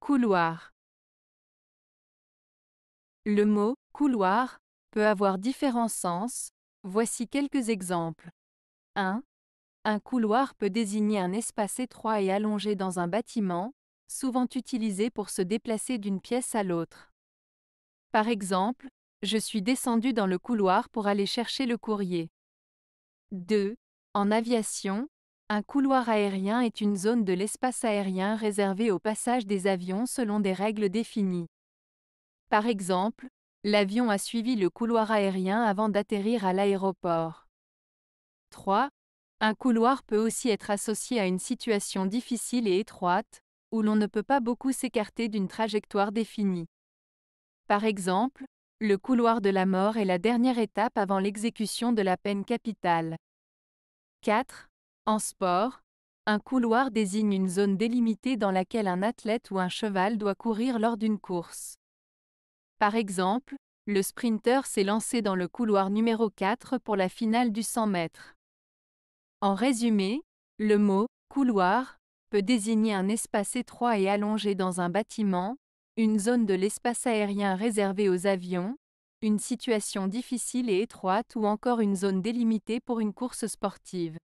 Couloir. Le mot couloir peut avoir différents sens. Voici quelques exemples. 1. Un couloir peut désigner un espace étroit et allongé dans un bâtiment, souvent utilisé pour se déplacer d'une pièce à l'autre. Par exemple, je suis descendu dans le couloir pour aller chercher le courrier. 2. En aviation, un couloir aérien est une zone de l'espace aérien réservée au passage des avions selon des règles définies. Par exemple, l'avion a suivi le couloir aérien avant d'atterrir à l'aéroport. 3. Un couloir peut aussi être associé à une situation difficile et étroite, où l'on ne peut pas beaucoup s'écarter d'une trajectoire définie. Par exemple, le couloir de la mort est la dernière étape avant l'exécution de la peine capitale. 4. En sport, un couloir désigne une zone délimitée dans laquelle un athlète ou un cheval doit courir lors d'une course. Par exemple, le sprinter s'est lancé dans le couloir numéro 4 pour la finale du 100 mètres. En résumé, le mot couloir peut désigner un espace étroit et allongé dans un bâtiment, une zone de l'espace aérien réservée aux avions, une situation difficile et étroite ou encore une zone délimitée pour une course sportive.